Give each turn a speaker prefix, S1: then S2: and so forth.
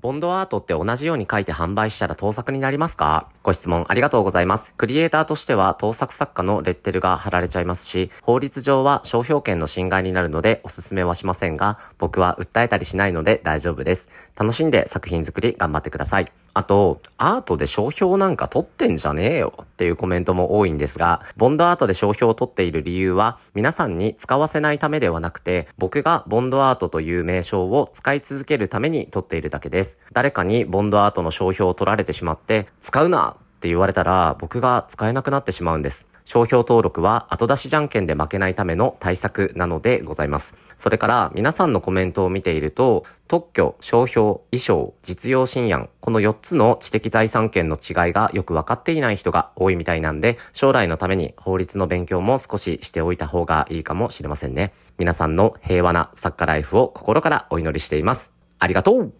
S1: ボンドアートって同じように書いて販売したら盗作になりますかご質問ありがとうございます。クリエイターとしては盗作作家のレッテルが貼られちゃいますし、法律上は商標権の侵害になるのでおすすめはしませんが、僕は訴えたりしないので大丈夫です。楽しんで作品作り頑張ってください。あと、アートで商標なんか取ってんじゃねえよっていうコメントも多いんですが、ボンドアートで商標を取っている理由は、皆さんに使わせないためではなくて、僕がボンドアートという名称を使い続けるために取っているだけです。誰かにボンドアートの商標を取られてしまって、使うなって言われたら僕が使えなくなってしまうんです。商標登録は後出しじゃんけんで負けないための対策なのでございます。それから皆さんのコメントを見ていると、特許、商標、衣装、実用信案、この4つの知的財産権の違いがよく分かっていない人が多いみたいなんで、将来のために法律の勉強も少ししておいた方がいいかもしれませんね。皆さんの平和な作家ライフを心からお祈りしています。ありがとう